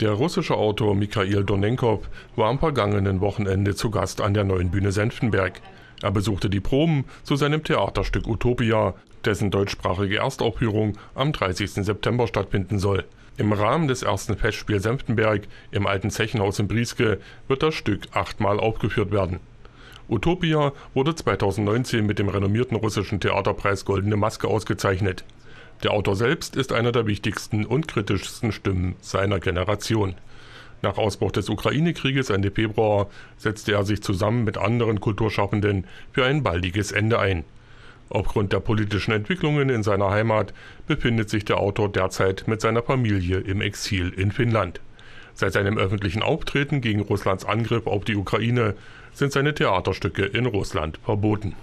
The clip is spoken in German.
Der russische Autor Mikhail Donenkov war am vergangenen Wochenende zu Gast an der Neuen Bühne Senftenberg. Er besuchte die Proben zu seinem Theaterstück Utopia, dessen deutschsprachige Erstaufführung am 30. September stattfinden soll. Im Rahmen des ersten Festspiels Senftenberg im alten Zechenhaus in Brieske wird das Stück achtmal aufgeführt werden. Utopia wurde 2019 mit dem renommierten russischen Theaterpreis Goldene Maske ausgezeichnet. Der Autor selbst ist einer der wichtigsten und kritischsten Stimmen seiner Generation. Nach Ausbruch des Ukraine-Krieges Ende Februar setzte er sich zusammen mit anderen Kulturschaffenden für ein baldiges Ende ein. Aufgrund der politischen Entwicklungen in seiner Heimat befindet sich der Autor derzeit mit seiner Familie im Exil in Finnland. Seit seinem öffentlichen Auftreten gegen Russlands Angriff auf die Ukraine sind seine Theaterstücke in Russland verboten.